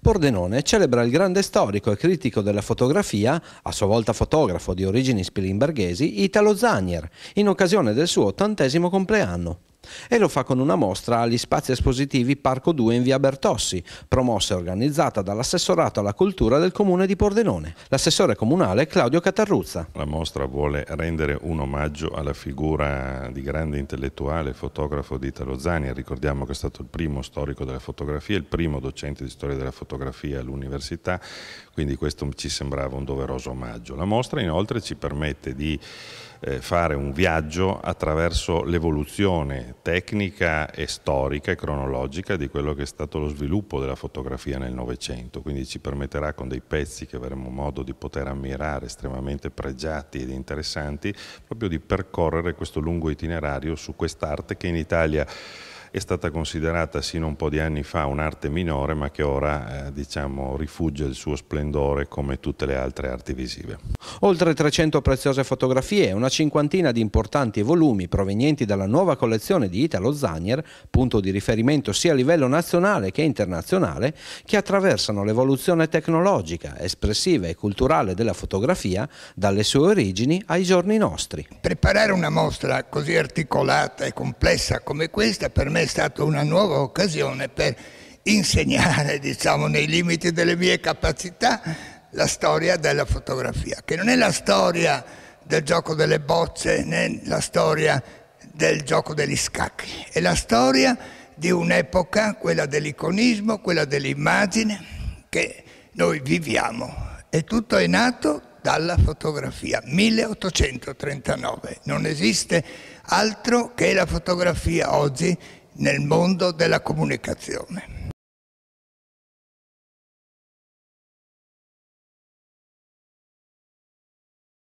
Pordenone celebra il grande storico e critico della fotografia, a sua volta fotografo di origini spilimberghesi, Italo Zanier, in occasione del suo ottantesimo compleanno e lo fa con una mostra agli spazi espositivi Parco 2 in via Bertossi, promossa e organizzata dall'assessorato alla cultura del comune di Pordenone. L'assessore comunale Claudio Catarruzza. La mostra vuole rendere un omaggio alla figura di grande intellettuale e fotografo di Italo Zani, ricordiamo che è stato il primo storico della fotografia, il primo docente di storia della fotografia all'università, quindi questo ci sembrava un doveroso omaggio. La mostra inoltre ci permette di eh, fare un viaggio attraverso l'evoluzione tecnica e storica e cronologica di quello che è stato lo sviluppo della fotografia nel Novecento, quindi ci permetterà con dei pezzi che avremo modo di poter ammirare, estremamente pregiati ed interessanti, proprio di percorrere questo lungo itinerario su quest'arte che in Italia è stata considerata sino a un po' di anni fa un'arte minore ma che ora eh, diciamo, rifugge il suo splendore come tutte le altre arti visive. Oltre 300 preziose fotografie e una cinquantina di importanti volumi provenienti dalla nuova collezione di Italo Zanier, punto di riferimento sia a livello nazionale che internazionale, che attraversano l'evoluzione tecnologica, espressiva e culturale della fotografia dalle sue origini ai giorni nostri. Preparare una mostra così articolata e complessa come questa per me me è stata una nuova occasione per insegnare, diciamo, nei limiti delle mie capacità, la storia della fotografia, che non è la storia del gioco delle bocce né la storia del gioco degli scacchi, è la storia di un'epoca, quella dell'iconismo, quella dell'immagine, che noi viviamo. E tutto è nato dalla fotografia, 1839. Non esiste altro che la fotografia oggi nel mondo della comunicazione.